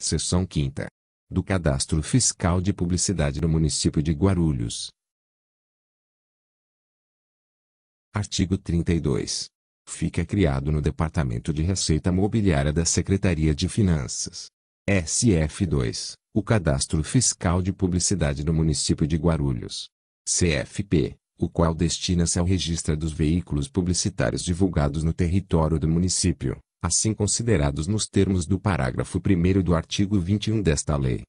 Seção 5 do Cadastro Fiscal de Publicidade do Município de Guarulhos. Artigo 32. Fica criado no Departamento de Receita Mobiliária da Secretaria de Finanças. SF2. O Cadastro Fiscal de Publicidade do Município de Guarulhos. CFP. O qual destina-se ao registro dos veículos publicitários divulgados no território do município assim considerados nos termos do parágrafo 1 do artigo 21 desta lei.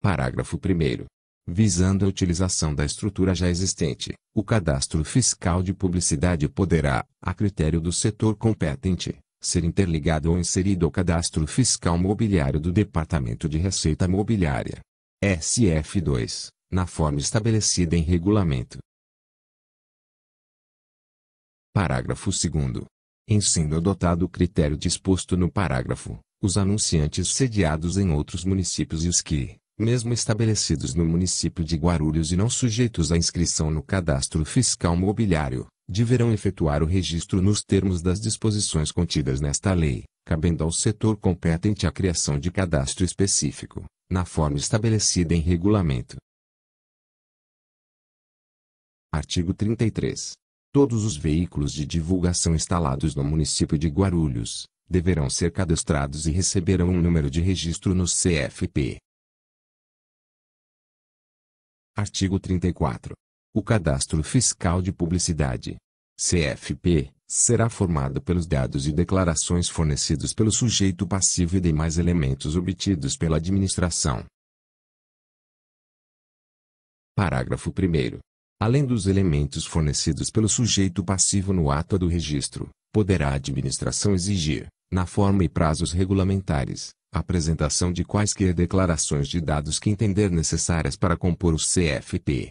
Parágrafo 1. Visando a utilização da estrutura já existente, o cadastro fiscal de publicidade poderá, a critério do setor competente, ser interligado ou inserido ao cadastro fiscal mobiliário do Departamento de Receita Mobiliária. SF2, na forma estabelecida em regulamento. Parágrafo 2 Em sendo adotado o critério disposto no parágrafo, os anunciantes sediados em outros municípios e os que, mesmo estabelecidos no município de Guarulhos e não sujeitos à inscrição no cadastro fiscal mobiliário, deverão efetuar o registro nos termos das disposições contidas nesta lei, cabendo ao setor competente a criação de cadastro específico, na forma estabelecida em regulamento. Artigo 33. Todos os veículos de divulgação instalados no município de Guarulhos deverão ser cadastrados e receberão um número de registro no CFP. Artigo 34. O Cadastro Fiscal de Publicidade CFP será formado pelos dados e declarações fornecidos pelo sujeito passivo e demais elementos obtidos pela administração. Parágrafo 1 além dos elementos fornecidos pelo sujeito passivo no ato do registro, poderá a administração exigir, na forma e prazos regulamentares, a apresentação de quaisquer declarações de dados que entender necessárias para compor o CFP.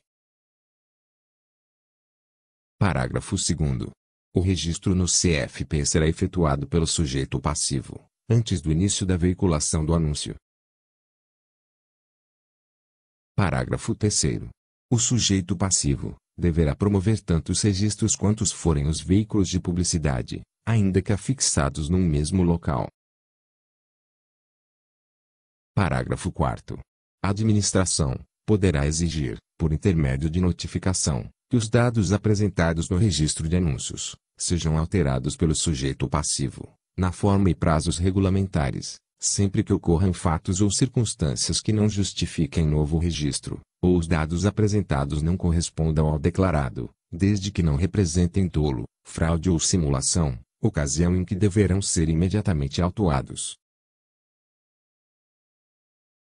Parágrafo 2 O registro no CFP será efetuado pelo sujeito passivo, antes do início da veiculação do anúncio. Parágrafo 3 o sujeito passivo deverá promover tantos registros quantos forem os veículos de publicidade, ainda que afixados num mesmo local. Parágrafo 4. A administração poderá exigir, por intermédio de notificação, que os dados apresentados no registro de anúncios sejam alterados pelo sujeito passivo, na forma e prazos regulamentares, sempre que ocorram fatos ou circunstâncias que não justifiquem novo registro, ou os dados apresentados não correspondam ao declarado, desde que não representem dolo, fraude ou simulação, ocasião em que deverão ser imediatamente autuados.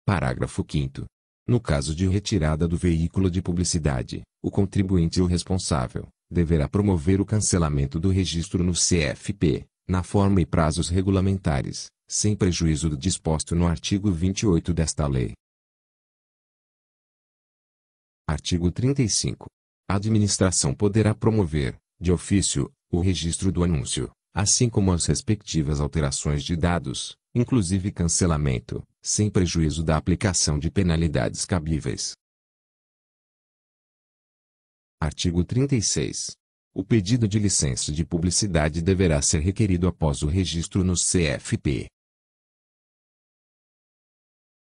Parágrafo 5 No caso de retirada do veículo de publicidade, o contribuinte ou responsável deverá promover o cancelamento do registro no CFP, na forma e prazos regulamentares, sem prejuízo do disposto no artigo 28 desta lei. Artigo 35. A administração poderá promover, de ofício, o registro do anúncio, assim como as respectivas alterações de dados, inclusive cancelamento, sem prejuízo da aplicação de penalidades cabíveis. Artigo 36. O pedido de licença de publicidade deverá ser requerido após o registro no CFP.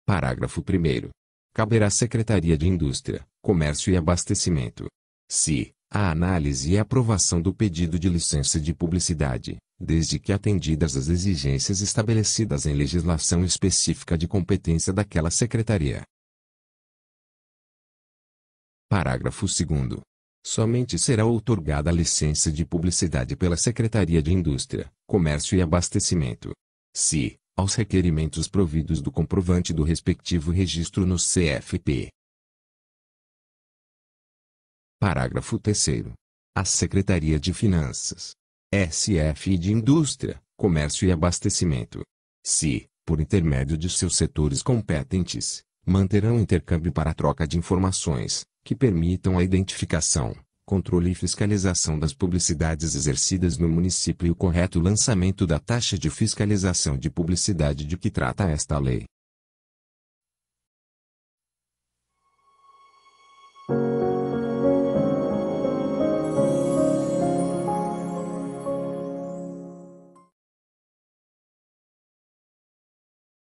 Parágrafo 1. Caberá à Secretaria de Indústria, Comércio e Abastecimento. Se, a análise e aprovação do pedido de licença de publicidade, desde que atendidas as exigências estabelecidas em legislação específica de competência daquela secretaria. Parágrafo 2. Somente será outorgada a licença de publicidade pela Secretaria de Indústria, Comércio e Abastecimento. Se, aos requerimentos providos do comprovante do respectivo registro no CFP. Parágrafo 3 A Secretaria de Finanças, SF de Indústria, Comércio e Abastecimento, se, por intermédio de seus setores competentes, manterão intercâmbio para troca de informações, que permitam a identificação, controle e fiscalização das publicidades exercidas no município e o correto lançamento da taxa de fiscalização de publicidade de que trata esta lei.